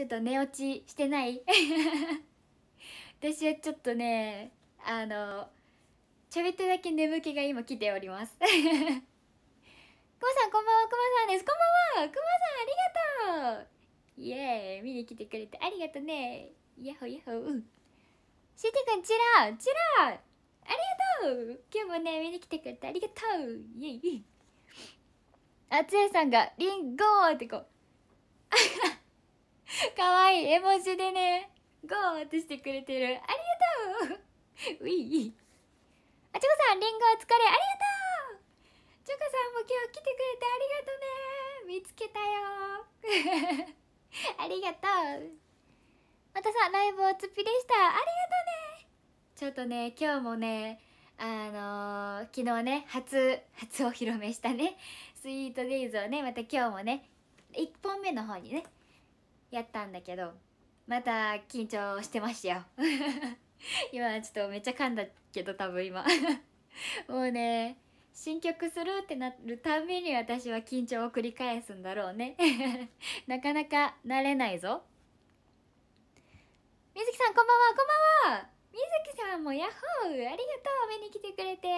ちょっと寝落ちしてない 私はちょっとねあのちょびっとだけ眠気が今来ておりますくま さんこんばんはくまさんですこんばんはくまさんありがとうイエーイ見に来てくれてありがとうねイヤホほやほうしーてくんチラチラありがとう今日もね見に来てくれてありがとうイエイあつえさんがリンゴーってこう か わいい絵文字でねゴーってしてくれてるありがとうういいあちょこさんりんごお疲れありがとうちょこさんも今日来てくれてありがとうね見つけたよ ありがとうまたさライブおつっぴでしたありがとうねちょっとね今日もねあのー、昨日ね初初お披露目したねスイートデイズをねまた今日もね1本目の方にねやったんだけどまた緊張してましたよ 今ちょっとめっちゃ噛んだけど多分今 もうね新曲するってなるたびに私は緊張を繰り返すんだろうね なかなか慣れないぞみずきさんこんばんはこんばんはみずきさんもヤッホーありがとう見に来てくれて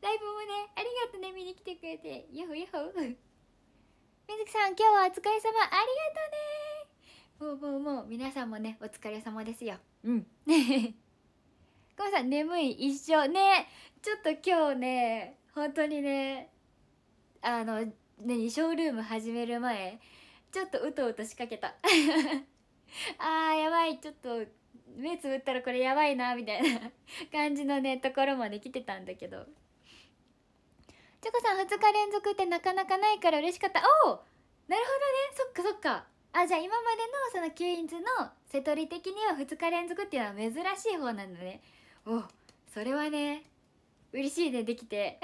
ライブもねありがとうね見に来てくれてヤッホーヤッホーみずきさん今日はお疲れ様ありがとうねもうもうもう皆さんもねお疲れ様ですようん ごめさん眠い一生ねちょっと今日ね本当にねあの何ショールーム始める前ちょっとうとうと仕掛けた あーやばいちょっと目つぶったらこれやばいなみたいな 感じのねところまで来てたんだけどチョコさん2日連続ってなかなかないから嬉しかったおおなるほどねそっかそっかあじゃあ今までのそのキュインズの瀬取り的には2日連続っていうのは珍しい方なんだねおそれはね嬉しいねできて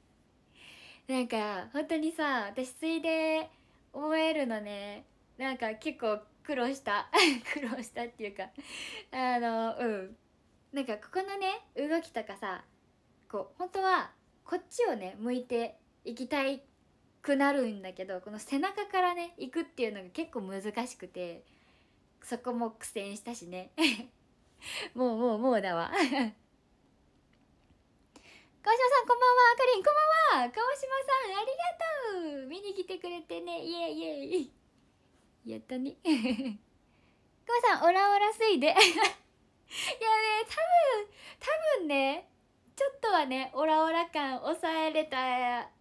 なんか本当にさ私水で思えるのねなんか結構苦労した 苦労したっていうかあのうんなんかここのね動きとかさこう本当はこっちをね向いていきたいくなるんだけどこの背中からね行くっていうのが結構難しくてそこも苦戦したしね もうもうもうだわ川島 さんこんばんはあかりんこんばんは川島さんありがとう見に来てくれてねイエイイエイやったね川 さんオラオラす水でいやね多分多分ねちょっとはねオラオラ感抑えれた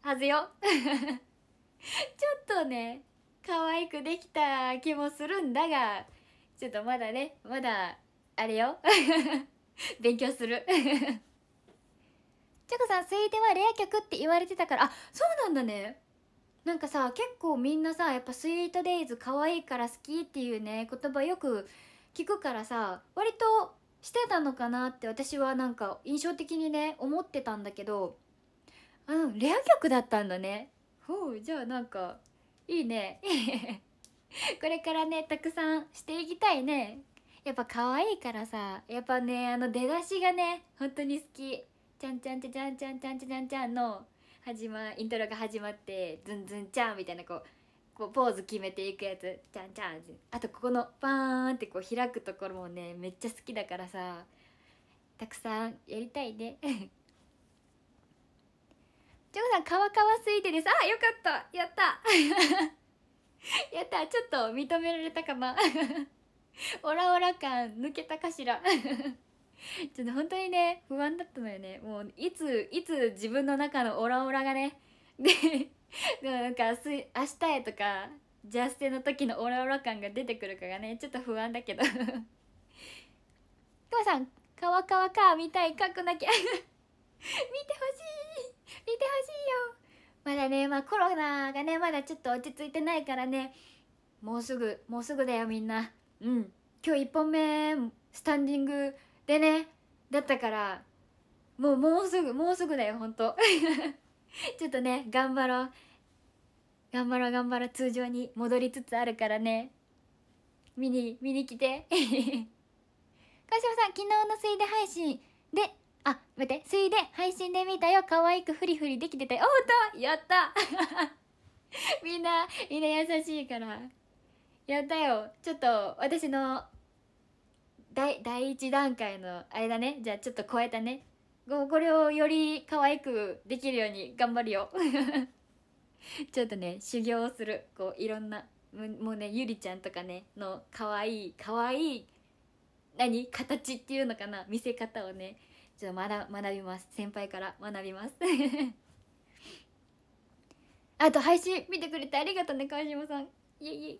はずよ ちょっとね可愛くできた気もするんだがちょっとまだねまだあれよ 勉強する チョコさん「ーではレア曲」って言われてたからあそうなんだねなんかさ結構みんなさやっぱ「スイートデイズ可愛いから好き」っていうね言葉よく聞くからさ割としてたのかなって私はなんか印象的にね思ってたんだけどうんレア曲だったんだねほうじゃあなんかいいね これからねたくさんしていきたいねやっぱ可愛いからさやっぱねあの出だしがね本当に好きちゃんちゃんちゃちゃんちゃんちゃんちゃんちゃんの始まイントロが始まってズンズンちゃんみたいなこうこうポーズ決めていくやつちゃんちゃんあとここのバーンってこう開くところもねめっちゃ好きだからさたくさんやりたいね ジョコさん川川いてですあよかったやった やったちょっと認められたかな オラオラ感抜けたかしら ちょっと本当にね不安だったのよねもういついつ自分の中のオラオラがねででもなんか明日へとかジャステの時のオラオラ感が出てくるかがねちょっと不安だけど母さん「かわかわか」みたい書くなきゃ見てほしい見てほしいよまだね、まあ、コロナがねまだちょっと落ち着いてないからねもうすぐもうすぐだよみんなうん今日1本目スタンディングでねだったからもうもうすぐもうすぐだよほんと ちょっとね頑張ろう頑張ろう頑張ろう通常に戻りつつあるからね見に見に来て 川島さん昨日の水で配信であ待ってついで配信で見たよ可愛くフリフリできてたよおっとやった みんなみんな優しいからやったよちょっと私の第第1段階の間ねじゃあちょっと超えたねこれをより可愛くできるように頑張るよ ちょっとね修行をするこういろんなもうねゆりちゃんとかねの可愛い可愛い何形っていうのかな見せ方をねちょっと学学びます先輩から学びます あと配信見てくれてありがとうね川島さんいえいえ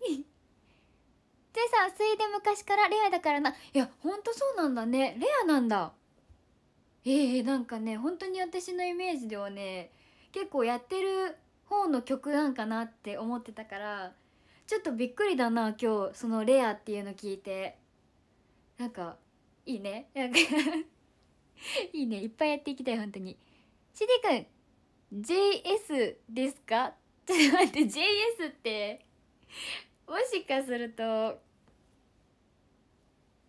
てさ水で昔からレアだからないやほんとそうなんだねレアなんだええー、なんかね本当に私のイメージではね結構やってる方の曲なんかなって思ってたからちょっとびっくりだな今日そのレアっていうの聞いてなんかいいねなんか いいねいっぱいやっていきたい本当にちでくん JS ですか ちょっと待って JS ってもしかすると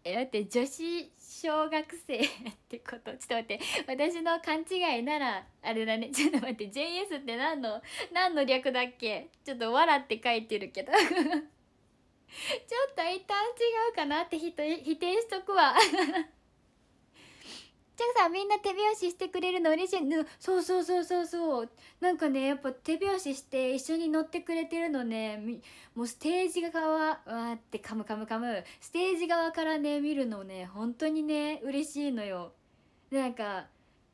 え待って女子小学生 ってことちょっと待って私の勘違いならあれだねちょっと待って JS って何の何の略だっけちょっと「笑って書いてるけどちょっと一旦違うかなって否定しとくわチャクさんみんな手拍子してくれるの嬉しいそうそうそうそうそうなんかねやっぱ手拍子して一緒に乗ってくれてるのねもうステージ側わーってカムカムカムステージ側からね見るのね本当にね嬉しいのよなんかライ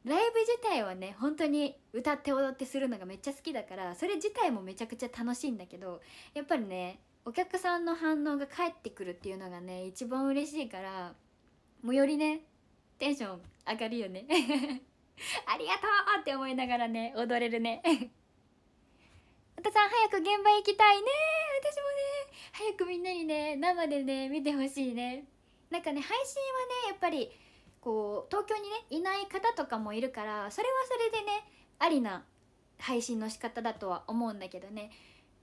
ブ自体はね本当に歌って踊ってするのがめっちゃ好きだからそれ自体もめちゃくちゃ楽しいんだけどやっぱりねお客さんの反応が返ってくるっていうのがね一番嬉しいからもうよりねテンション上がるよね ありがとうって思いながらね踊れるねたさん早く現場行きたいね私もね早くみんなにね生でね見てほしいねなんかね配信はねやっぱりこう東京にねいない方とかもいるからそれはそれでねありな配信の仕方だとは思うんだけどね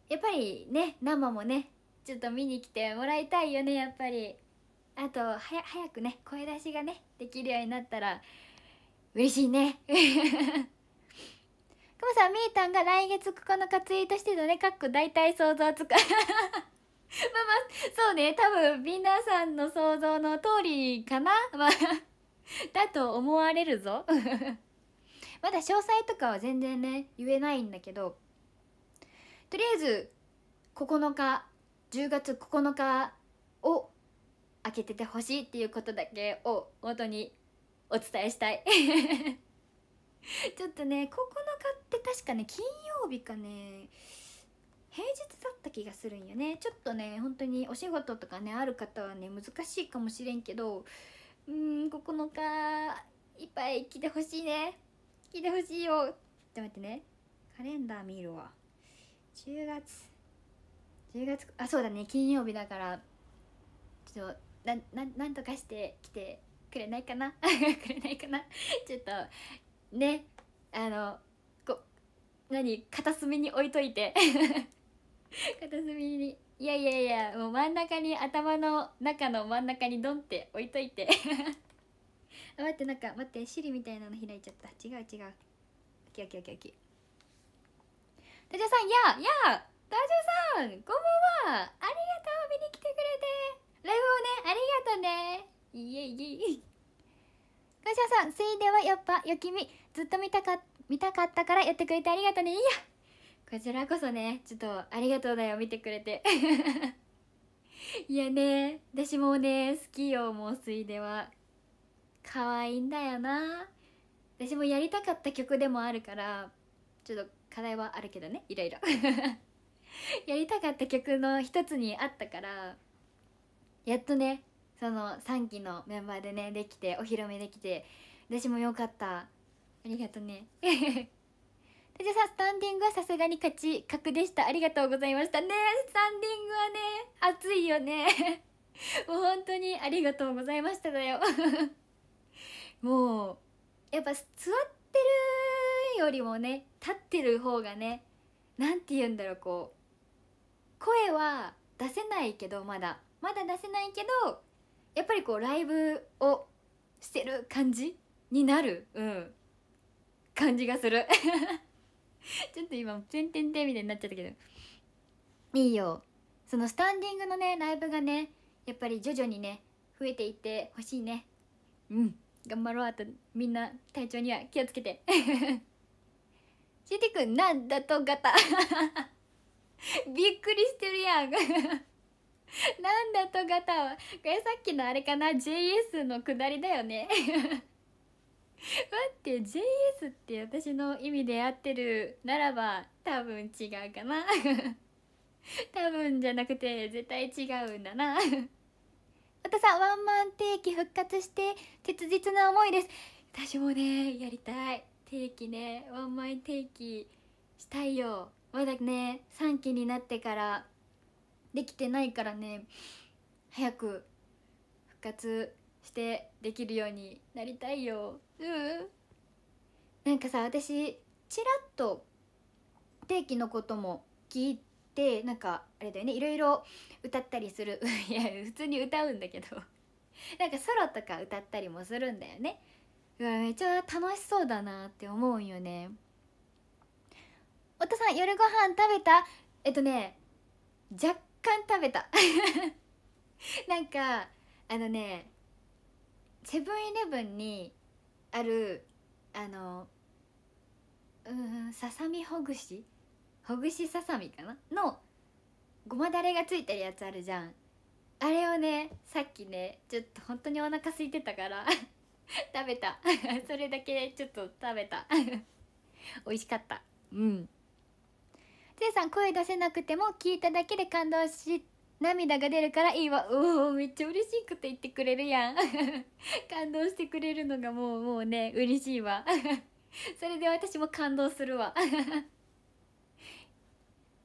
やっぱりね生もねちょっと見に来てもらいたいよねやっぱりあとは早くね声出しがねできるようになったら嬉しいね くまさんみーたんが来月9日ツイートしてるのねかっこ大体想像つく まあまあそうね多分なさんの想像の通りかな、まあ、だと思われるぞ まだ詳細とかは全然ね言えないんだけどとりあえず9日10月9日を開けててほしいっていうことだけを元にお伝えしたい ちょっとね9日って確かね金曜日かね平日だった気がするんよねちょっとね本当にお仕事とかねある方はね難しいかもしれんけどうん9日いっぱい来てほしいね来てほしいよちょっと待ってねカレンダー見るわ10月10月あそうだね金曜日だからちょっとなななんとかしてきてくれないかな くれないかなちょっとねあのこ何片隅に置いといて 片隅にいやいやいやもう真ん中に頭の中の真ん中にドンって置いといて あ待ってなんか待ってシリみたいなの開いちゃった違う違うキャケーキャケーオッーージャさんややタジャさんこんばんはありがとう見に来てくれてライブもねありがとねいえいえガシャさん「いではやっぱよきみずっと見たか見たかったからやってくれてありがとねいやこちらこそねちょっとありがとうだよ見てくれて いやね私もね好きよもういでは可愛いんだよな私もやりたかった曲でもあるからちょっと課題はあるけどねいろいろ やりたかった曲の一つにあったからやっとねその3期のメンバーでねできてお披露目できて私もよかったありがとうね でさスタンディングはさすがに勝ち格でしたありがとうございましたねスタンディングはね熱いよね もう本当にありがとうございましただよ もうやっぱ座ってるよりもね立ってる方がね何て言うんだろうこう声は出せないけどまだまだ出せないけどやっぱりこうライブをしてる感じになるうん感じがする ちょっと今「てんてんてん」みたいになっちゃったけどいいよそのスタンディングのねライブがねやっぱり徐々にね増えていってほしいねうん頑張ろうあとみんな体調には気をつけて シゅうてくんなんだと型 びっくりしてるやん なんだとがたはこれさっきのあれかな JS のくだりだよね 待って JS って私の意味で合ってるならば多分違うかな 多分じゃなくて絶対違うんだなあさワンマン定期復活して切実な思いです私もねやりたい定期ねワンマン定期したいよまだね3期になってからできてないからね早く復活してできるようになりたいよううなんかさ私ちらっと定期のことも聞いてなんかあれだよねいろいろ歌ったりする いや普通に歌うんだけどなんかソロとか歌ったりもするんだよねうわめちゃ楽しそうだなって思うんよねお父さん夜ご飯食べたえっとね若干食べた なんかあのねセブンイレブンにあるあのうんささみほぐしほぐしささみかなのごまだれがついてるやつあるじゃんあれをねさっきねちょっと本当にお腹空いてたから 食べた それだけちょっと食べた美味しかったうんせいさん声出せなくても聞いただけで感動し涙が出るからいいわおおめっちゃ嬉しくて言ってくれるやん 感動してくれるのがもうもうね嬉しいわ それで私も感動するわ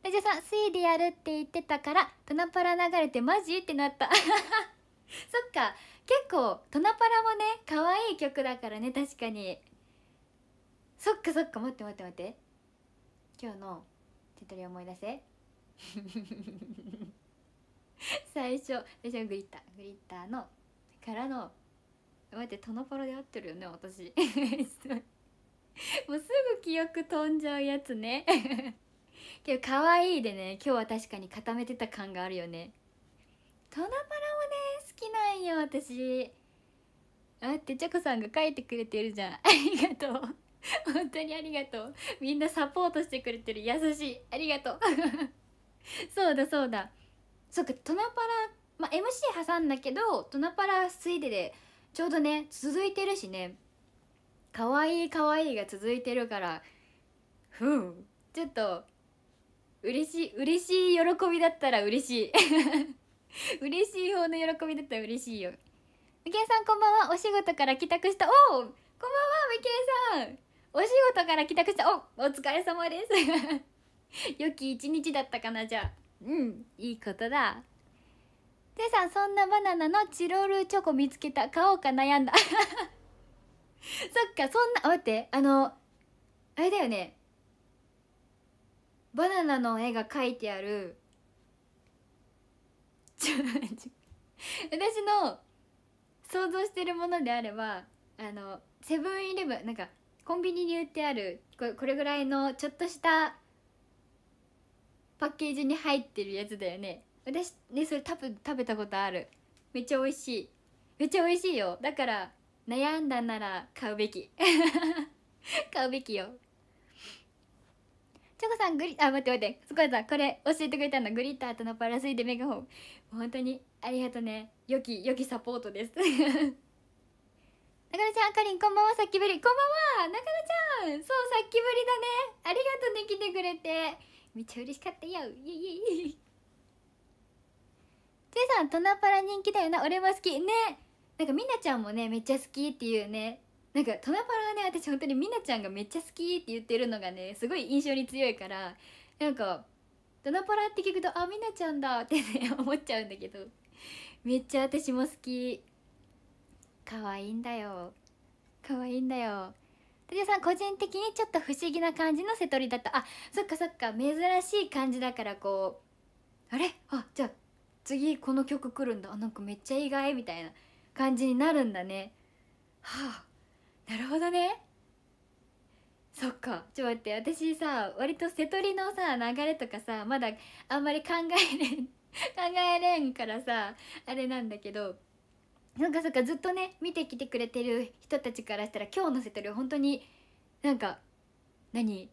ラジオさん推理やるって言ってたからトナパラ流れてマジってなった そっか結構トナパラもね可愛い曲だからね確かにそっかそっか待って待って待って今日の一人思い出せ 最初最初グリッターグリッターのからの待ってトノポロで合ってるよね私 もうすぐ記憶飛んじゃうやつね けど可愛いでね今日は確かに固めてた感があるよねトノパロもね好きなんよ私待ってチョコさんが書いてくれてるじゃんありがとう 本当にありがとうみんなサポートしてくれてる優しいありがとう そうだそうだそっかトナパラ、まあ、MC 挟んだけどトナパラついででちょうどね続いてるしねかわいいかわいいが続いてるからふうちょっと嬉しい嬉しい喜びだったら嬉しい 嬉しい方の喜びだったら嬉しいよみけんさんこんばんはお仕事から帰宅したおおこんばんはみけんさんお仕事から帰宅したおお疲れ様です 良き一日だったかなじゃあうんいいことだてさんそんなバナナのチロルチョコ見つけた買おうか悩んだ そっかそんな待ってあのあれだよねバナナの絵が描いてあるちょ私の想像してるものであればあのセブンイレブンなんかコンビニに売ってあるこれぐらいのちょっとしたパッケージに入ってるやつだよね私ねそれ多分食べたことあるめっちゃ美味しいめっちゃ美味しいよだから悩んだなら買うべき 買うべきよチョコさんグリあ待って待ってすごいさこれ教えてくれたのグリッターとのパラスイでメガホン本当にありがとね良き良きサポートですなかなちゃん、あかりん、こんばんは、さっきぶり。こんばんは、なかなちゃん。そう、さっきぶりだね。ありがとうね、来てくれて。めっちゃ嬉しかったよ。イエイイエイ。てさん、トナパラ人気だよな。俺も好き。ね。なんか、みなちゃんもね、めっちゃ好きっていうね。なんか、トナパラはね、私本当にみなちゃんがめっちゃ好きって言ってるのがね、すごい印象に強いから、なんか、トナパラって聞くと、あ、みなちゃんだってね、思っちゃうんだけど。めっちゃ私も好き。可愛いんだよ可愛いんだよたじさん個人的にちょっと不思議な感じの瀬戸りだったあそっかそっか珍しい感じだからこうあれあじゃあ次この曲来るんだなんかめっちゃ意外みたいな感じになるんだねはあなるほどねそっかちょっと待って私さ割と瀬戸りのさ流れとかさまだあんまり考えれん 考えれんからさあれなんだけどなんかそっかずっとね見てきてくれてる人たちからしたら今日載せてる本当になんか何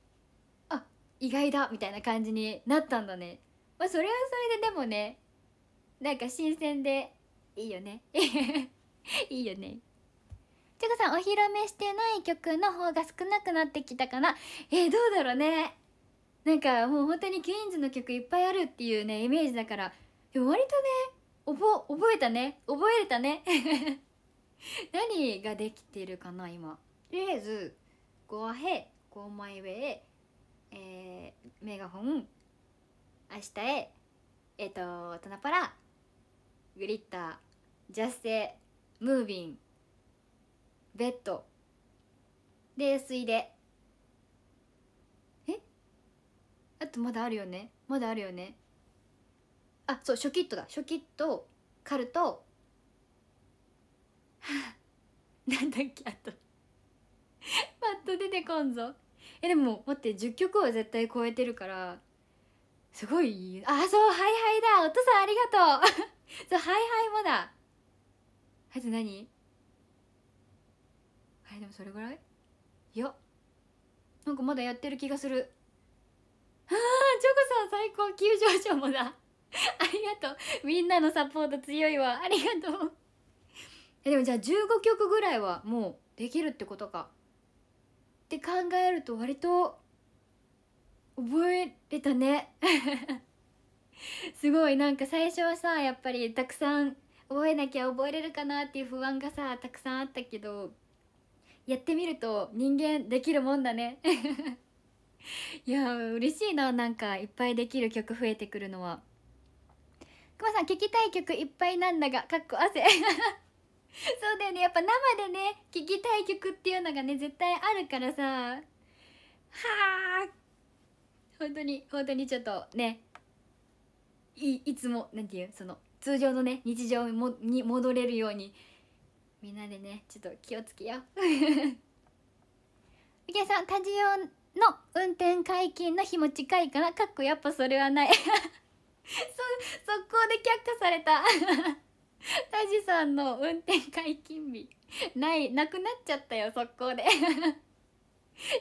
あ意外だみたいな感じになったんだねまあそれはそれででもねなんか新鮮でいいよね いいよねちかさんお披露目してない曲の方が少なくなってきたかなえー、どうだろうねなんかもう本当にクインズの曲いっぱいあるっていうねイメージだから割とねぼ覚えたね覚えれたね 何ができてるかな今とりあえず「Go ahead Go my way」えー、メガホン明日へえっ、ー、とタナパラグリッタージャステムービンベッド冷水でえあとまだあるよねまだあるよねあそう初キットだ初キットカルトなんだっけあとパッと出てこんぞえでも待って10曲は絶対超えてるからすごいあそうハイハイだお父さんありがとう そうハイハイもだあと何あれでもそれぐらいいやなんかまだやってる気がするああチョコさん最高急上昇もだありがとうみんなのサポート強いわありがとうでもじゃあ15曲ぐらいはもうできるってことかって考えると割と覚えれたね すごいなんか最初はさやっぱりたくさん覚えなきゃ覚えれるかなっていう不安がさたくさんあったけどやってみると人間できるもんだね いや嬉しいななんかいっぱいできる曲増えてくるのは。くまさん聴きたい曲いっぱいなんだがかっこ汗 そうだよねやっぱ生でね聴きたい曲っていうのがね絶対あるからさはあ本当に本当にちょっとねいいつも何て言うその通常のね日常に戻れるようにみんなでねちょっと気をつけようみけ さんタジオの運転解禁の日も近いからかっこやっぱそれはない 速攻で却下された タジさんの運転解禁日ないなくなっちゃったよ速攻で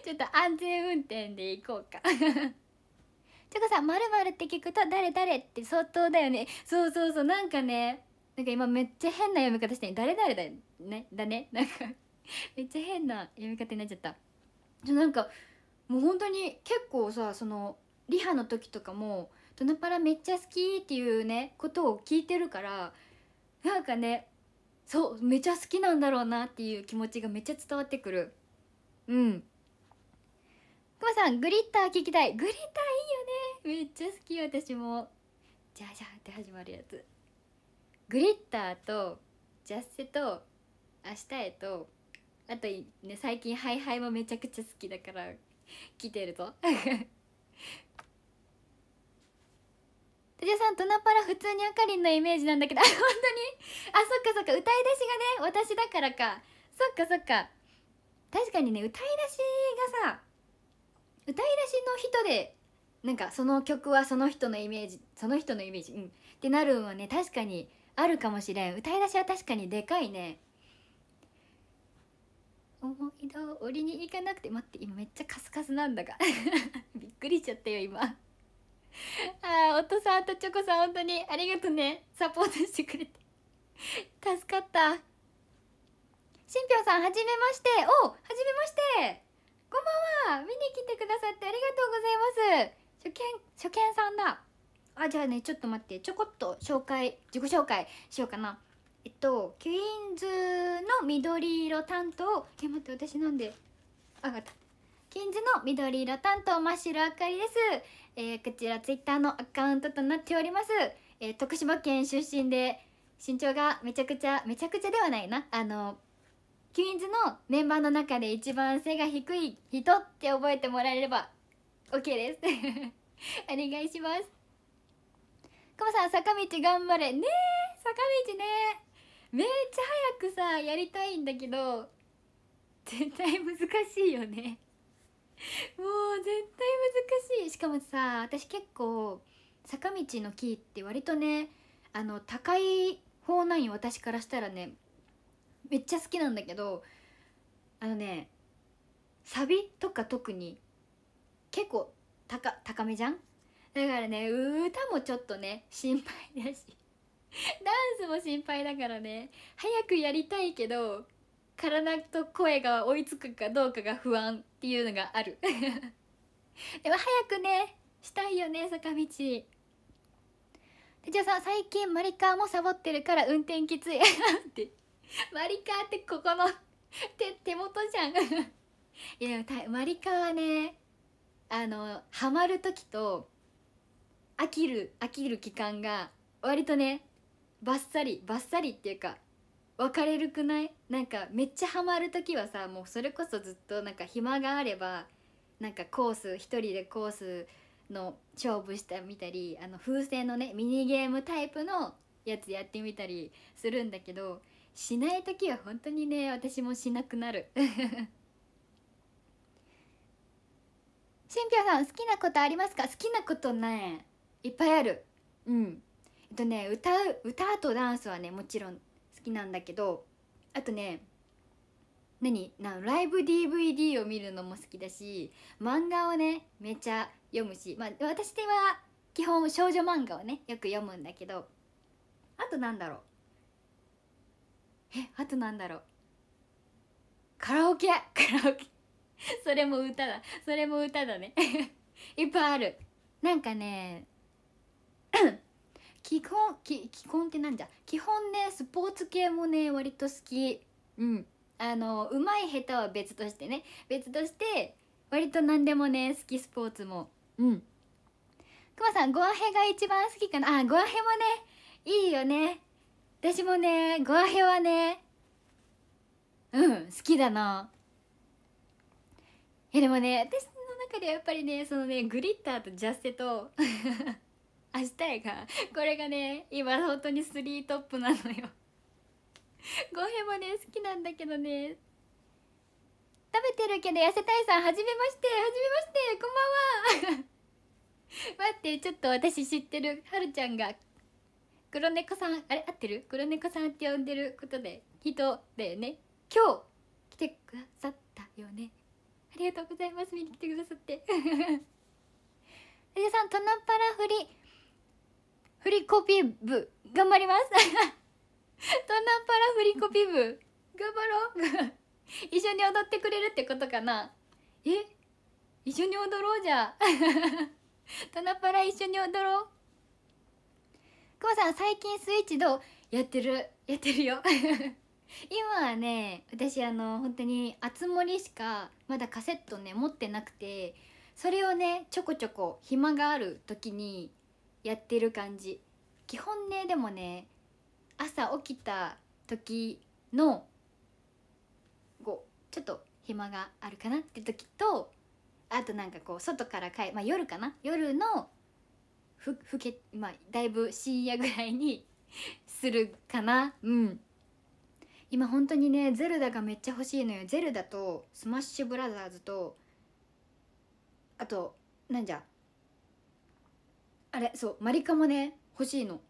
ちょっと安全運転で行こうかちょこさん「まるって聞くと「誰誰?」って相当だよねそうそうそうなんかねなんか今めっちゃ変な読み方してる誰誰だね」だねなんかめっちゃ変な読み方になっちゃったなんかもう本当に結構さそのリハの時とかもドナパラめっちゃ好きっていうねことを聞いてるからなんかねそうめちゃ好きなんだろうなっていう気持ちがめっちゃ伝わってくるうんくまさんグリッター聞きたいグリッターいいよねめっちゃ好き私もじゃじゃって始まるやつグリッターとジャッセと明日へとあとね最近ハイハイもめちゃくちゃ好きだから来てるぞタジさん、トナパラ普通にあかりんのイメージなんだけど、あ、本当にあ、そっかそっか、歌い出しがね、私だからか。そっかそっか。確かにね、歌い出しがさ、歌い出しの人で、なんかその曲はその人のイメージ、その人のイメージ、うん。ってなるのはね、確かにあるかもしれん。歌い出しは確かにでかいね。思い通りに行かなくて待って今めっちゃカスカスなんだが びっくりしちゃったよ今 ああ夫さんとチョコさん本当にありがとねサポートしてくれて 助かったしんぴょうさんはじめましておはじめましてこんばんは見に来てくださってありがとうございます初見初見さんだあじゃあねちょっと待ってちょこっと紹介自己紹介しようかなえっとキュインズの緑色担当え待って私なんであ分かったケンズの緑色担当真っ白あかりです、えー、こちらツイッターのアカウントとなっております、えー、徳島県出身で身長がめちゃくちゃめちゃくちゃではないなあのキュインズのメンバーの中で一番背が低い人って覚えてもらえれば OK です お願いしますくまさん坂道頑張れね坂道ねめっちゃ早くさやりたいんだけど絶対難しいよねもう絶対難しいしかもさ私結構坂道の木って割とねあの高い方なんよ私からしたらねめっちゃ好きなんだけどあのねサビとか特に結構高高めじゃんだからね歌もちょっとね心配だしダンスも心配だからね早くやりたいけど体と声が追いつくかどうかが不安っていうのがある でも早くねしたいよね坂道てちゃさん最近マリカーもサボってるから運転きつい ってマリカーってここの手手元じゃん いやでもマリカーはねあのハマる時と飽きる飽きる期間が割とねバッサリバッサリっていうか別れるくないなんかめっちゃハマる時はさもうそれこそずっとなんか暇があればなんかコース一人でコースの勝負してみたりあの風船のねミニゲームタイプのやつやってみたりするんだけどしない時は本当にね私もしなくなる しんぴょさん好きなことありますか好きなことねいっぱいあるうんえっとね歌う歌とダンスはねもちろん好きなんだけどあとね何なライブ DVD を見るのも好きだし漫画をねめちゃ読むしまあ私では基本少女漫画をねよく読むんだけどあとなんだろうえあとなんだろうカラオケ カラオケそれも歌だそれも歌だね いっぱいあるなんかね基本基本ってなんじゃ基本ねスポーツ系もね割と好きうんあのうまい下手は別としてね別として割と何でもね好きスポーツもうんくまさんゴアヘが一番好きかなあゴアヘもねいいよね私もねゴアヘはねうん好きだなえでもね私の中ではやっぱりねそのねグリッターとジャステと 明日やがこれがね今本当にスリートップなのよゴヘもね好きなんだけどね食べてるけど痩せたいさんはじめましてはじめましてこんばんは待ってちょっと私知ってるはるちゃんが黒猫さんあれ合ってる黒猫さんって呼んでることで人だよね今日来てくださったよねありがとうございます見に来てくださって皆 さんトナパラフリ振りコピー部頑張りますトナ パラ振りコピー部頑張ろう 一緒に踊ってくれるってことかなえ一緒に踊ろうじゃトナ パラ一緒に踊ろうくまさん最近スイッチどうやってるやってるよ今はね私あの本当にあつ森しかまだカセットね持ってなくてそれをねちょこちょこ暇がある時にやってる感じ基本ねでもね朝起きた時のこうちょっと暇があるかなって時とあとなんかこう外から帰まあ夜かな夜のふふけまあだいぶ深夜ぐらいに するかなうん今本当にねゼルダがめっちゃ欲しいのよゼルダとスマッシュブラザーズとあとなんじゃあれそうマリカもね欲しいの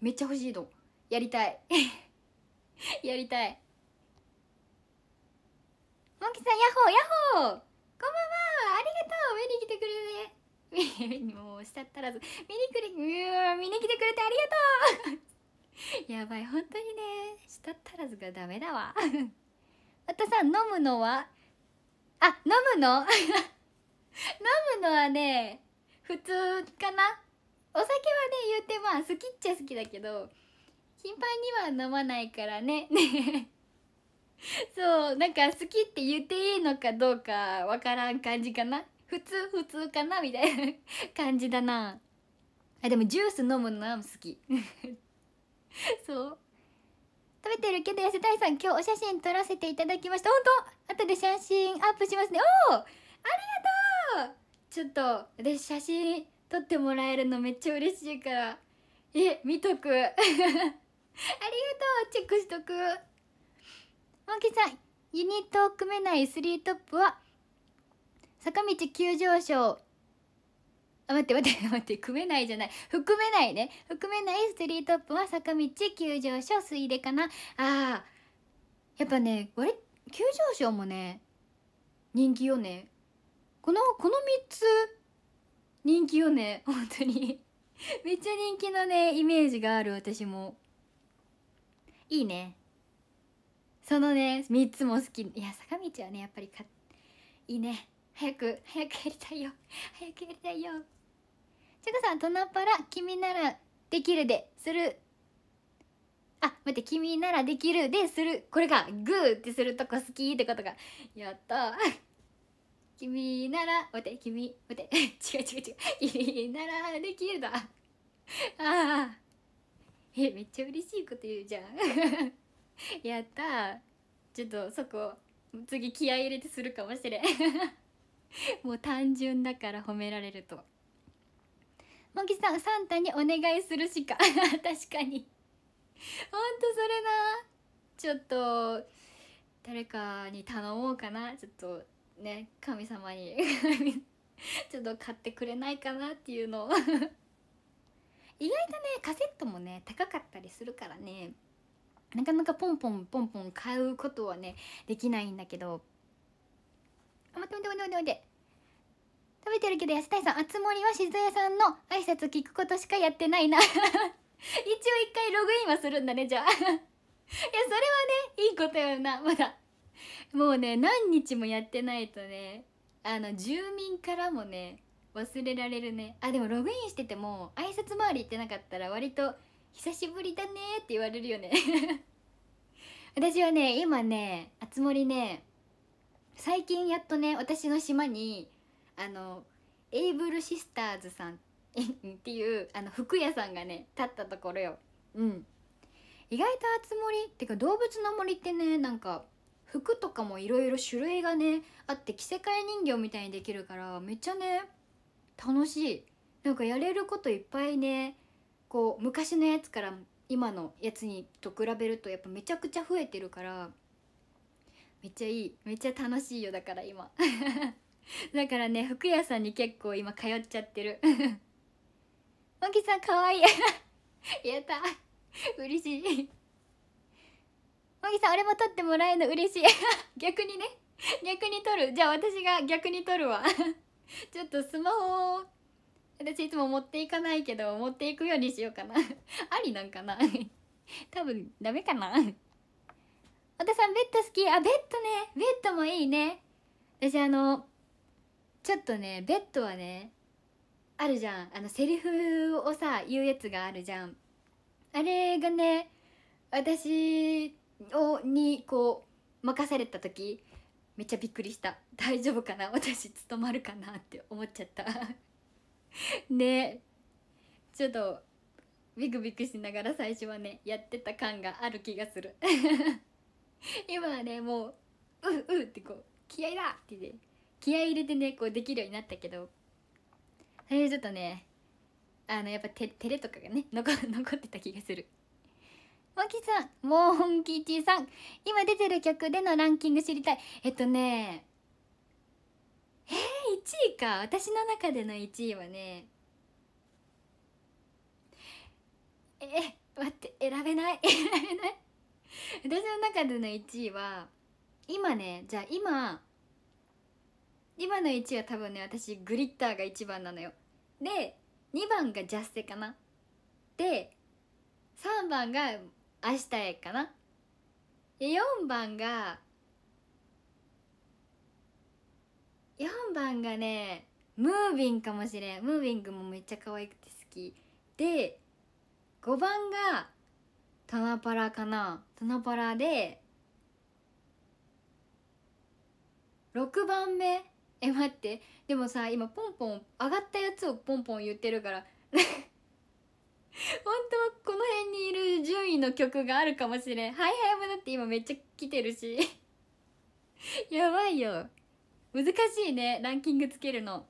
めっちゃ欲しいのやりたい やりたいモンキさんヤッホーヤッホーこんばんはありがとう見に来てくれて もうしたったらず見にくれう見に来てくれてありがとう やばい本当にねしたったらずがダメだわあとさ飲むのはあ飲むの飲むのはね普通かなお酒はね言うてまあ好きっちゃ好きだけど頻繁には飲まないからねね そうなんか好きって言っていいのかどうかわからん感じかな普通普通かなみたいな感じだなあでもジュース飲むのは好き そう食べてるけど痩せたいさん今日お写真撮らせていただきました本当後で写真アップしますねおおありがとうちょっと私写真撮ってもらえるのめっちゃ嬉しいからえ見とく ありがとうチェックしとくマキさんユニットを組めない3トップは坂道急上昇あ待って待って 待って組めないじゃない含めないね含めないスリートップは坂道急上昇水入れかなあーやっぱね割れ急上昇もね人気よねこのこの3つ人気よね本当にめっちゃ人気のねイメージがある私もいいねそのね3つも好きいや坂道はねやっぱりかいいね早く早くやりたいよ早くやりたいよちかさん「トナパラ君ならできるでする」あ待って「君ならできるでする」これかグーってするとこ好きってことがやった君ならおて、君おて、違う違う違う君ならできるだ ああえめっちゃ嬉しいこと言うじゃん やったちょっとそこ次気合入れてするかもしれんもう単純だから褒められるともぎさんサンタにお願いするしか確かにほんとそれなちょっと誰かに頼もうかなちょっとね神様に ちょっと買ってくれないかなっていうのを 意外とねカセットもね高かったりするからねなかなかポンポンポンポン買うことはねできないんだけどあ待って待って待って待って食べてるけど安田さんあつ森は静江さんの挨拶聞くことしかやってないな 一応一回ログインはするんだねじゃあいやそれはねいいことよなまだ もうね何日もやってないとねあの住民からもね忘れられるねあでもログインしてても挨拶回り行ってなかったら割と「久しぶりだね」って言われるよね 私はね今ねあつ森ね最近やっとね私の島にあのエイブルシスターズさん っていうあの服屋さんがね立ったところようん意外とあつ森っていうか動物の森ってねなんか服とかもいろいろ種類がねあって着せ替え人形みたいにできるからめっちゃね楽しいなんかやれることいっぱいねこう昔のやつから今のやつにと比べるとやっぱめちゃくちゃ増えてるからめっちゃいいめっちゃ楽しいよだから今 だからね服屋さんに結構今通っちゃってるマ キさんかわいい やった嬉しいマギさん俺も撮ってもらえるの嬉しい 逆にね逆に撮るじゃあ私が逆に撮るわ ちょっとスマホを私いつも持っていかないけど持っていくようにしようかな ありなんかな多分ダメかな小さんベッド好きあベッドねベッドもいいね私あのちょっとねベッドはねあるじゃんあのセリフをさ言うやつがあるじゃんあれがね私をにこう任された時めっちゃびっくりした大丈夫かな私務まるかなって思っちゃった ねちょっとビクビクしながら最初はねやってた感がある気がする 今はねもうううってこう気合だってね気合入れてねこうできるようになったけどそれちょっとねあのやっぱ照れとかがね残残ってた気がするモンキさん、モンさん。今出てる曲でのランキング知りたい。えっとね、えー、1位か。私の中での1位はね、え、待って、選べない。選べない。私の中での1位は、今ね、じゃあ今、今の1位は多分ね、私、グリッターが1番なのよ。で、2番がジャステかな。で、3番が明日へかな4番が4番がねムービンかもしれんムービングもめっちゃ可愛くて好きで5番がタナパラかなタナパラで6番目え待ってでもさ今ポンポン上がったやつをポンポン言ってるから 本当はこの辺にいる順位の曲があるかもしれん。ハイハイもだって今めっちゃ来てるし。やばいよ。難しいね、ランキングつけるの。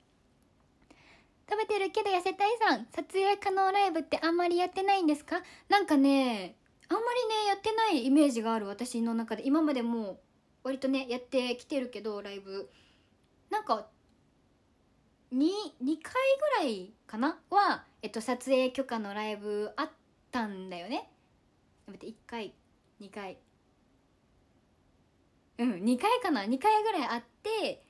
食べてるけど痩せたいさん、撮影可能ライブってあんまりやってないんですかなんかね、あんまりね、やってないイメージがある私の中で。今までも割とね、やってきてるけど、ライブ。なんか 2, 2回ぐらいかなは、えっと、撮影許可のライブあったんだよねやめて1回2回うん2回かな2回ぐらいあって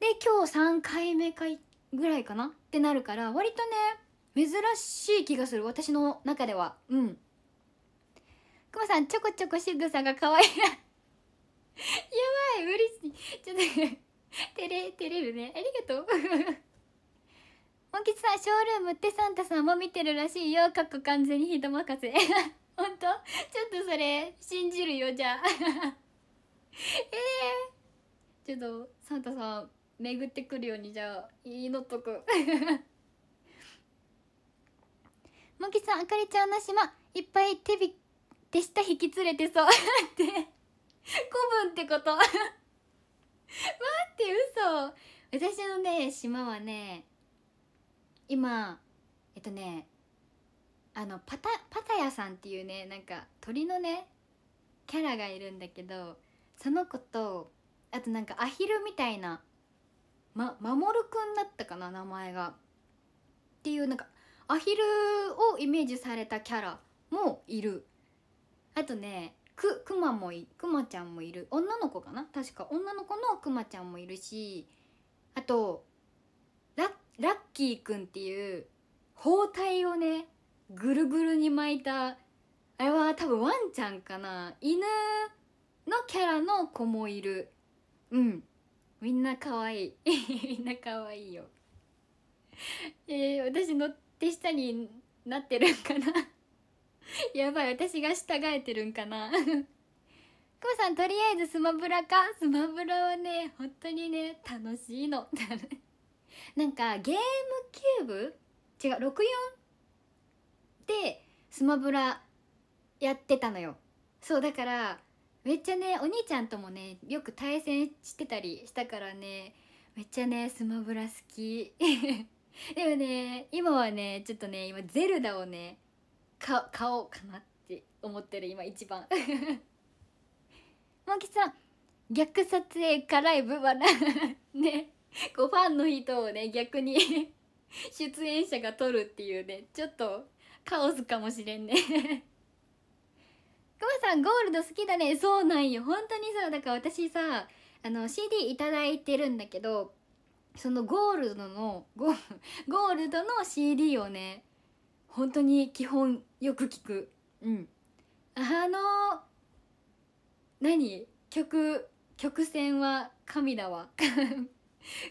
で今日3回目かぐらいかなってなるから割とね珍しい気がする私の中ではうんくまさんちょこちょこしぐさが可愛い やばい無理しちょっと照れ照れるねありがとうモン吉さんショールームってサンタさんも見てるらしいよかっこ完全に人任せ 本当ちょっとそれ信じるよじゃあえ えー、ちょっとサンタさん巡ってくるようにじゃあ祈っとく モンさんあかりちゃんの島いっぱい手び手下引き連れてそうって古文ってことって嘘私のね島はね今えっとねあのパタパタヤさんっていうねなんか鳥のねキャラがいるんだけどその子とあとなんかアヒルみたいなま守くんだったかな名前がっていうなんかアヒルをイメージされたキャラもいるあとねくくまもいくまちゃんもいる女の子かな確か女の子のくまちゃんもいるしあとララッキーくんっていう包帯をねぐるぐるに巻いたあれは多分ワンちゃんかな犬のキャラの子もいるうんみんな可愛い みんな可愛いよえー、私の手下になってるんかな やばい私が従えてるんかなくま さんとりあえずスマブラかスマブラはね本当にね楽しいの なんかゲームキューブ違う64でスマブラやってたのよそうだからめっちゃねお兄ちゃんともねよく対戦してたりしたからねめっちゃねスマブラ好きでもね今はねちょっとね今ゼルダをねか買おうかなって思ってる今一番 マキさん逆撮影辛い部はな ねこうファンの人をね逆に 出演者が撮るっていうねちょっとカオスかもしれんねくまさんゴールド好きだねそうなんよ本当にさだから私さあの CD いいてるんだけどそのゴールドのゴールドの CD をね本当に基本よく聞くうんあの何曲曲線は神だわ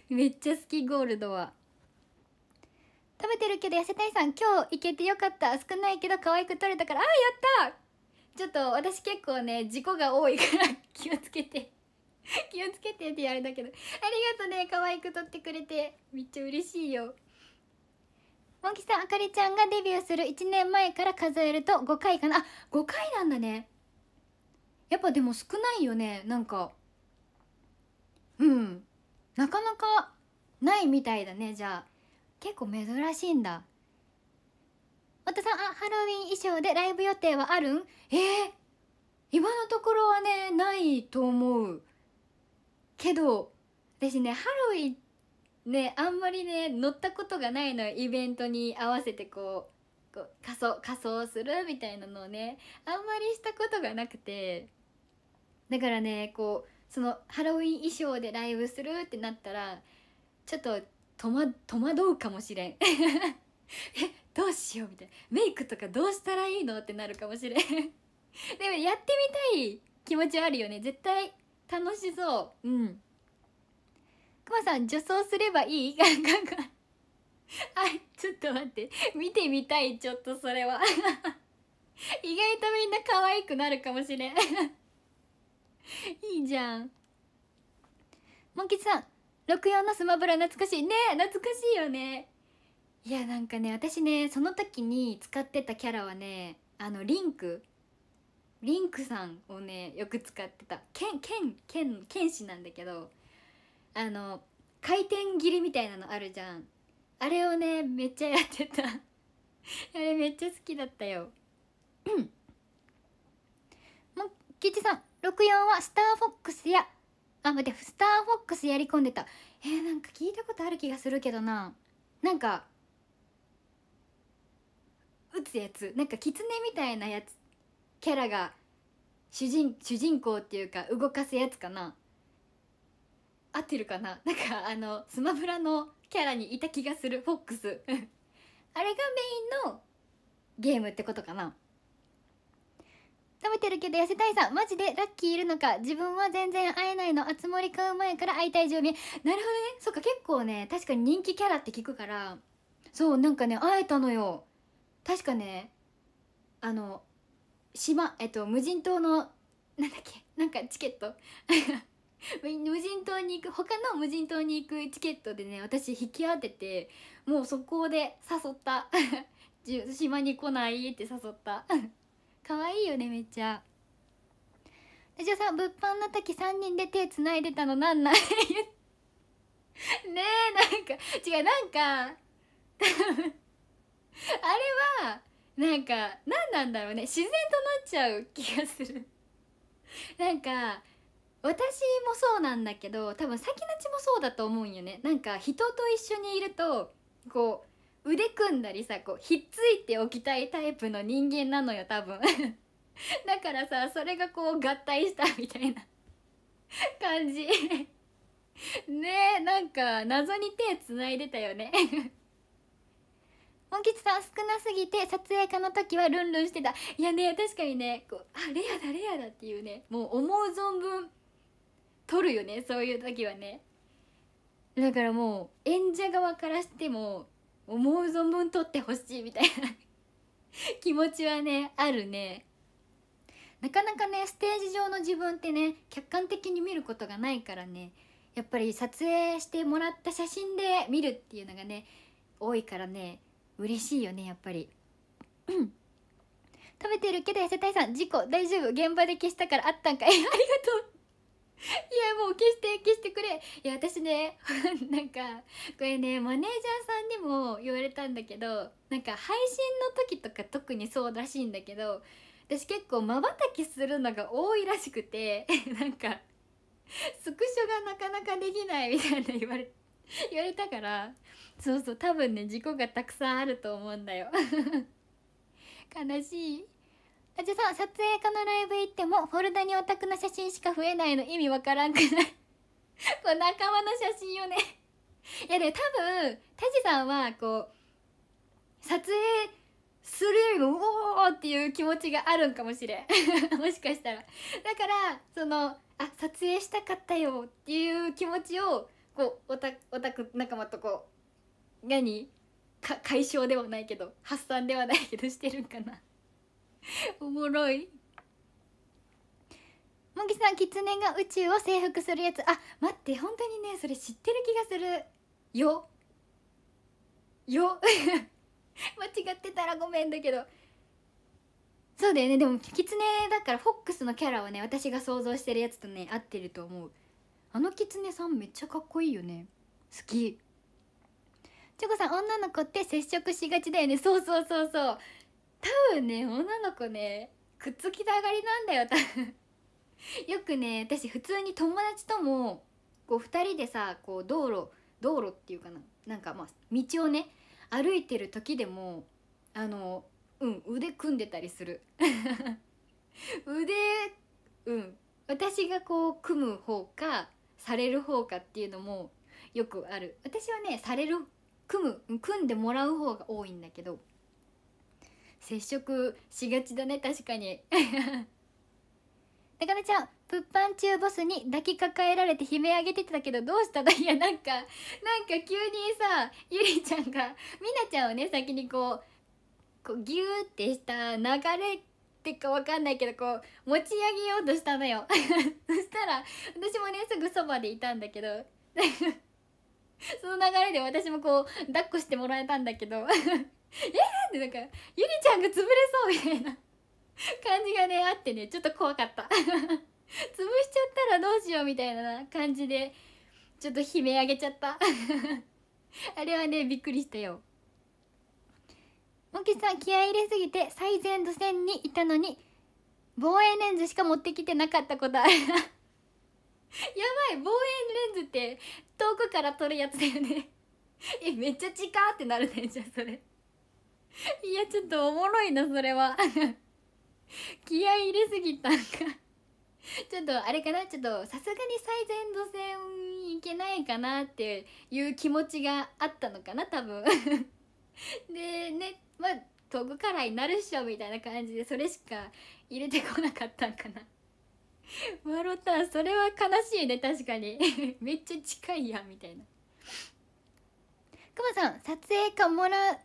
めっちゃ好きゴールドは食べてるけど痩せたいさん今日行けてよかった少ないけど可愛く撮れたからあーやったちょっと私結構ね事故が多いから 気をつけて気をつけてってあれだけどありがとね可愛く撮ってくれてめっちゃ嬉しいよモンキさんあかりちゃんがデビューする1年前から数えると5回かなあ5回なんだねやっぱでも少ないよねなんかうんなかなかないみたいだねじゃあ結構珍しいんだまたさんあハロウィン衣装でライブ予定はあるんえー、今のところはねないと思うけど私ねハロウィンってねあんまりね乗ったことがないのイベントに合わせてこうこう仮装仮装するみたいなのをねあんまりしたことがなくてだからねこうそのハロウィン衣装でライブするってなったらちょっと戸惑うかもしれん えどうしようみたいなメイクとかどうしたらいいのってなるかもしれん でもやってみたい気持ちはあるよね絶対楽しそううんくまさん女装すればいい あ、いちょっと待って見てみたいちょっとそれは 意外とみんな可愛くなるかもしれん いいじゃんモン吉さん64のスマブラ懐かしいね懐かしいよねいやなんかね私ねその時に使ってたキャラはねあのリンクリンクさんをねよく使ってた剣剣剣士なんだけどあの回転切りみたいなのあるじゃんあれをねめっちゃやってた あれめっちゃ好きだったよ うん吉さん64はスターフォックスやあ待ってスターフォックスやり込んでたえー、なんか聞いたことある気がするけどななんか打つやつなんか狐みたいなやつキャラが主人主人公っていうか動かすやつかな合ってるかな なんかあのスマブラのキャラにいた気がするフォックス あれがメインのゲームってことかな食べてるけど痩せたいさマジでラッキーいるのか自分は全然会えないの熱盛買う前から会いたい常備なるほどねそっか結構ね確かに人気キャラって聞くからそうなんかね会えたのよ確かねあの島えっと無人島のなんだっけなんかチケット 無人島に行く他の無人島に行くチケットでね私引き当ててもうそこで誘った 島に来ないって誘った 可愛いよねめっちゃじゃあさ物販の時3人で手つないでたのなんなんねえなんか違うなんかあれはなんか何なんだろうね自然となっちゃう気がするなんか私もそうなんだけど多分先なちもそうだと思うんよねなんか人と一緒にいるとこう腕組んだりさこうひっついておきたいタイプの人間なのよ多分 だからさそれがこう合体したみたいな 感じ ねえなんか謎に手つないでたよね本吉さん少なすぎて撮影家の時はルンルンしてたいやね確かにねこうあレアだレアだっていうねもう思う存分取るよねそういう時はねだからもう演者側からしても思う存分撮ってほしいみたいな 気持ちはねあるねなかなかねステージ上の自分ってね客観的に見ることがないからねやっぱり撮影してもらった写真で見るっていうのがね多いからね嬉しいよねやっぱり食べてるけど痩せたいさん事故大丈夫現場で消したからあったんかい ありがとうもう消して消してくれいや私ね なんかこれねマネージャーさんにも言われたんだけどなんか配信の時とか特にそうらしいんだけど私結構まばたきするのが多いらしくて なんかスクショがなかなかできないみたいな言われ言われたからそうそう多分ね事故がたくさんあると思うんだよ 悲しいあじゃあさ撮影家のライブ行ってもフォルダにオタクの写真しか増えないの意味わからんくないこう仲間の写真をね いやで多分タジさんはこう撮影するよりもおおーっていう気持ちがあるんかもしれん もしかしたらだからそのあ撮影したかったよっていう気持ちをこうオタオタク仲間とこう何か解消ではないけど発散ではないけどしてるんかな おもろいもぎさん狐が宇宙を征服するやつあ待って本当にねそれ知ってる気がするよよ 間違ってたらごめんだけどそうだよねでも狐だからフォックスのキャラをね私が想像してるやつとね合ってると思うあの狐さんめっちゃかっこいいよね好きチョコさん女の子って接触しがちだよねそうそうそうそう多分ね女の子ねくっつきたがりなんだよ多分 よくね私普通に友達ともこう2人でさこう道路道路っていうかななんかまあ道をね歩いてる時でもあのうん腕組んでたりする 腕うん私がこう組む方かされる方かっていうのもよくある私はねされる組む組んでもらう方が多いんだけど接触しがちだね確かに高野 ちゃん物販中ボスに抱きかかえられて悲鳴あげてたけどどうしたの いやなんかなんか急にさゆりちゃんがみなちゃんをね先にこうこうギューってした流れってかわかんないけどこう持ち上げようとしたのよ そしたら私もねすぐそばでいたんだけどその流れで私もこう抱っこしてもらえたんだけどえーってなんかゆりちゃんが潰れそうみたいな感じがねあってねちょっと怖かった 潰しちゃったらどうしようみたいな感じでちょっと悲鳴あげちゃった あれはねびっくりしたよもキさん気合い入れすぎて最前路線にいたのに望遠レンズしか持ってきてなかったことあ やばい望遠レンズって遠くから撮るやつだよねえめっちゃ近ってなるねじゃあそれいやちょっとおもろいなそれは 気合い入れすぎたんかちょっとあれかなちょっとさすがに最前度戦いけないかなっていう気持ちがあったのかな多分 でねまあトグからになるっしょみたいな感じでそれしか入れてこなかったんかな笑ったそれは悲しいね確かに めっちゃ近いやんみたいなくまさん撮影もらう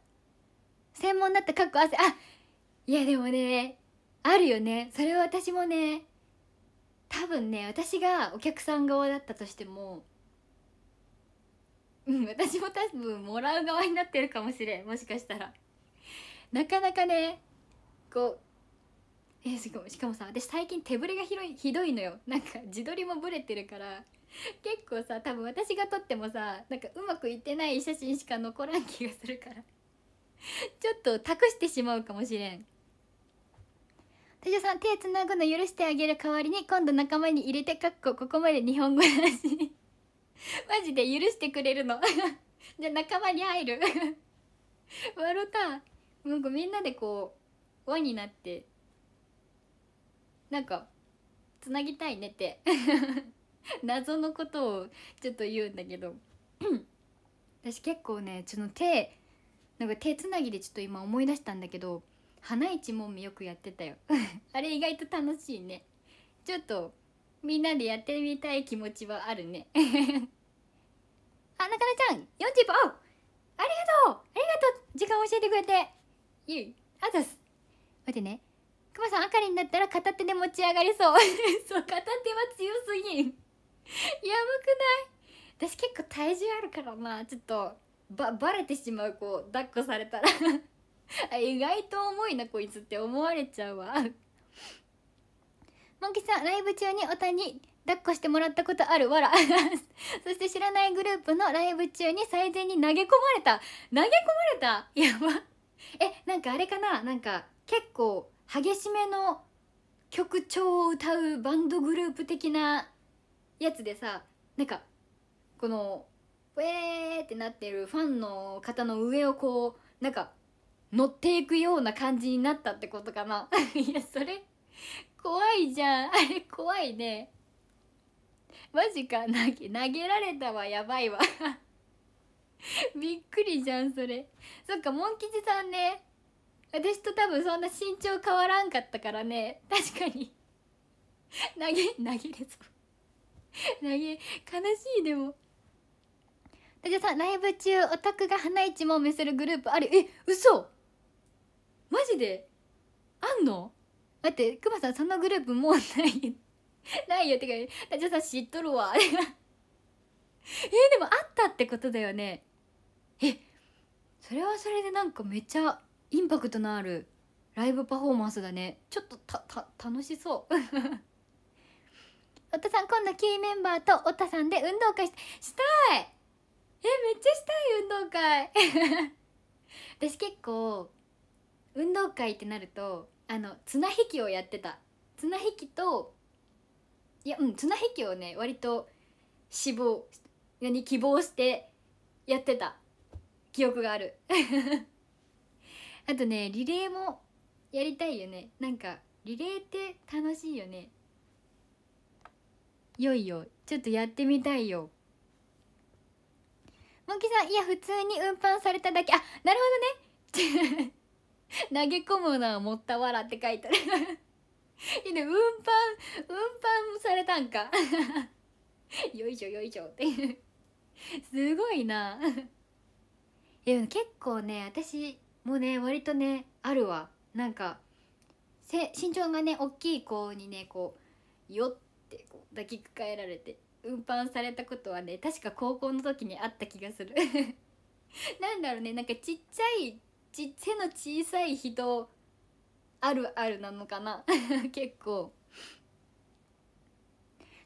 専門だったかっこ汗あいやでもねあるよねそれは私もね多分ね私がお客さん側だったとしてもうん私も多分もらう側になってるかもしれんもしかしたらなかなかねこうえしかもしかもさ私最近手ぶれがひどいひどいのよなんか自撮りもぶれてるから結構さ多分私が撮ってもさなんかうまくいってない写真しか残らん気がするから ちょっと託してしまうかもしれん手女さん手つなぐの許してあげる代わりに今度仲間に入れてかっこここまで日本語だし マジで許してくれるの じゃあ仲間に入る笑ったなんかみんなでこう輪になってなんかつなぎたいねって謎のことをちょっと言うんだけど 私結構ねちょっと手なんか手つなぎでちょっと今思い出したんだけど花一もみよくやってたよ あれ意外と楽しいねちょっとみんなでやってみたい気持ちはあるね あなかなちゃん45あありがとうありがとう時間教えてくれてゆいあざす待ってねくまさんあかりんだったら片手で持ち上がりそう そう片手は強すぎんやばくない私結構体重あるからなちょっとばバレてしまうこう抱っこされたら 意外と重いなこいつって思われちゃうわ モンキさんライブ中におたに抱っこしてもらったことあるわら そして知らないグループのライブ中に最善に投げ込まれた投げ込まれたやばえなんかあれかななんか結構激しめの曲調を歌うバンドグループ的なやつでさなんかこのウェーってなってるファンの方の上をこうなんか乗っていくような感じになったってことかな いやそれ怖いじゃん あれ怖いねマジか投げ投げられたわやばいわ びっくりじゃんそれそっかモン吉さんね私と多分そんな身長変わらんかったからね確かに投げ投げれそう投げ悲しいでも武田さんライブ中オタクが花一もめするグループあるえ嘘マジであんの待ってクマさんそのグループもうない ないよってか武田さん知っとるわ えでもあったってことだよねえそれはそれでなんかめっちゃインパクトのあるライブパフォーマンスだねちょっとたた楽しそう おたさん今度キーメンバーとおたさんで運動会ししたいっちゃしたい運動会 私結構運動会ってなるとあの綱引きをやってた綱引きといやうん綱引きをね割と志望に希望してやってた記憶がある あとねリレーもやりたいよねなんかリレーって楽しいよねよいよちょっとやってみたいよモンキさん、いや、普通に運搬されただけ。あ、なるほどね。投げ込むのはもったわらって書いてある いいね、運搬、運搬されたんか よいしょよいしょっていう。すごいな。いや、結構ね、私もね、割とね、あるわ。なんか、身長がね、大きい子にね、こう、よってこう抱きかかえられて。運搬されたことはね確か高校の時にあった気がする なんだろうねなんかちっちゃいちっちゃの小さい人あるあるなのかな 結構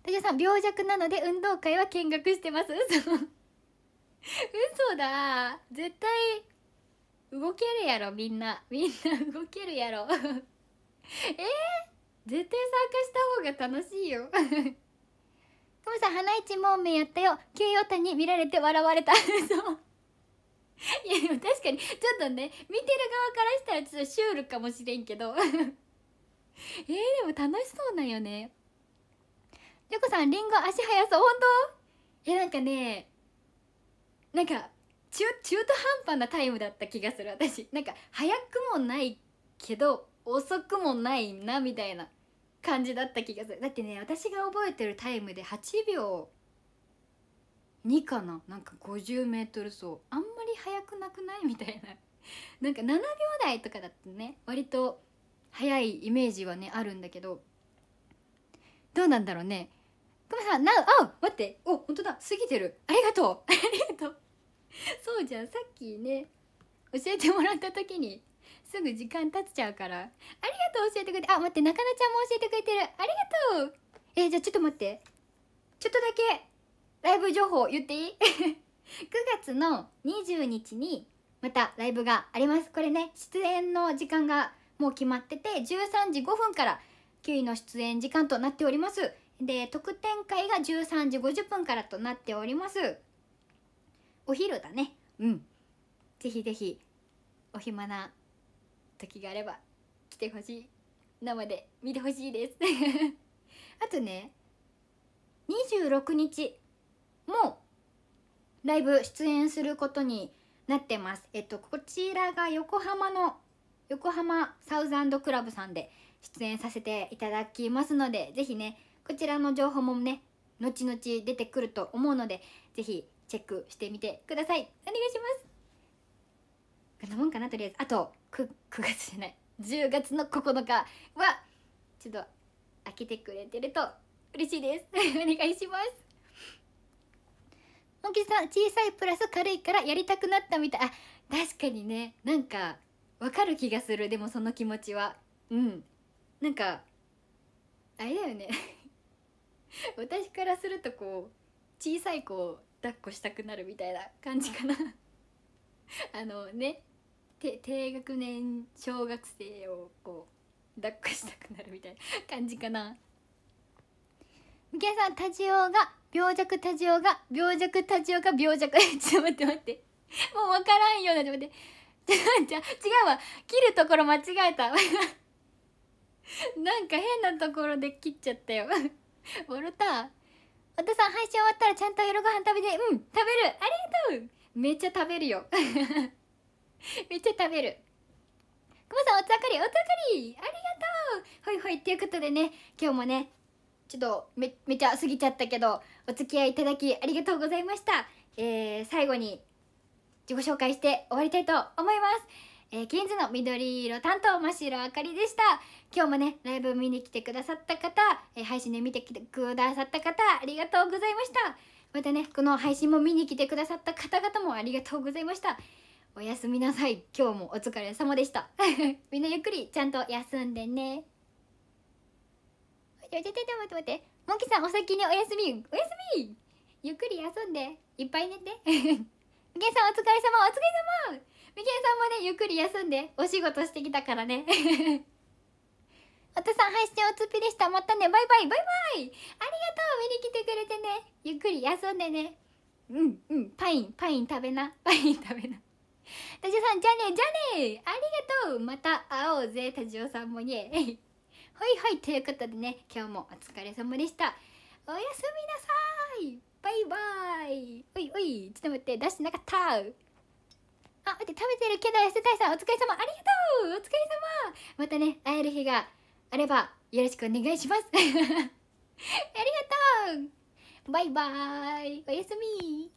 た田さん病弱なので運動会は見学してます嘘嘘だ絶対動けるやろみんなみんな動けるやろ えー、絶対参加した方が楽しいよトムさん花一門名やったよ給与谷に見られて笑われたそう いやでも確かにちょっとね見てる側からしたらちょっとシュールかもしれんけど えー、でも楽しそうなんよねりょこさんりんご足速そう本当いやなんかねなんか中中途半端なタイムだった気がする私なんか早くもないけど遅くもないなみたいな感じだった気がするだってね私が覚えてるタイムで8秒2かななんか 50m 走あんまり速くなくないみたいな なんか7秒台とかだってね割と速いイメージはねあるんだけどどうなんだろうねごめんさいなあ待ってお本当だ過ぎてるありがとう ありがとうそうじゃんさっきね教えてもらった時にすぐ時間経っちゃうからありがとう教えてくれてあ待って中野ちゃんも教えてくれてるありがとうえー、じゃあちょっと待ってちょっとだけライブ情報言っていい ?9 月の20日にまたライブがありますこれね出演の時間がもう決まってて13時5分から9位の出演時間となっておりますで特典会が13時50分からとなっておりますお昼だねうんぜひぜひお暇な時があれば来てほしい生で見てほしいです あとね26日もライブ出演することになってますえっとこちらが横浜の横浜サウザンドクラブさんで出演させていただきますので是非ねこちらの情報もね後々出てくると思うので是非チェックしてみてくださいお願いしますこんなもんかなとりあえずあと 9, 9月じゃない10月の9日はちょっと開けてくれてると嬉しいです お願いしますモキさん小さいプラス軽いからやりたくなったみたいあ確かにねなんかわかる気がするでもその気持ちはうんなんかあれだよね 私からするとこう小さい子を抱っこしたくなるみたいな感じかなあのね低学年小学生をこう抱っこしたくなるみたいな感じかなみきさんタジオが病弱タジオが病弱タジオが病弱 ちょっと待って待ってもう分からんようなちょっと待ってじゃ違うわ切るところ間違えた なんか変なところで切っちゃったよボルターお父さん配信終わったらちゃんと夜ご飯食べてうん食べるありがとうめっちゃ食べるよ めっちゃ食べるくまさんおつあかりおつあかりありがとうほいほいっていうことでね今日もねちょっとめめちゃ過ぎちゃったけどお付き合いいただきありがとうございました、えー、最後に自己紹介して終わりたいと思いますえー、ケンズの緑色担当真っ白あかりでした今日もねライブ見に来てくださった方、えー、配信で見てきてくださった方ありがとうございましたまたねこの配信も見に来てくださった方々もありがとうございましたおやすみなさい今日もお疲れ様でした みんなゆっくりちゃんと休んでねちて。てもちょ待って待ってモンキさんお先におやすみおやすみゆっくり休んでいっぱい寝てみけんさんお疲れ様お疲れ様みけんさんもねゆっくり休んでお仕事してきたからね おとさん配信おつぴでしたまたねバイバイバイバイありがとう見に来てくれてねゆっくり休んでねうんうんパインパイン食べなパイン食べなタジオさんじゃあねじゃあねありがとうまた会おうぜタジオさんもねは いはいということでね今日もお疲れ様でしたおやすみなさいバイバイおいおいちょっと待って出してなかったあ待って食べてるけど痩せたいさんお疲れ様ありがとうお疲れ様またね会える日があればよろしくお願いします ありがとうバイバイおやすみ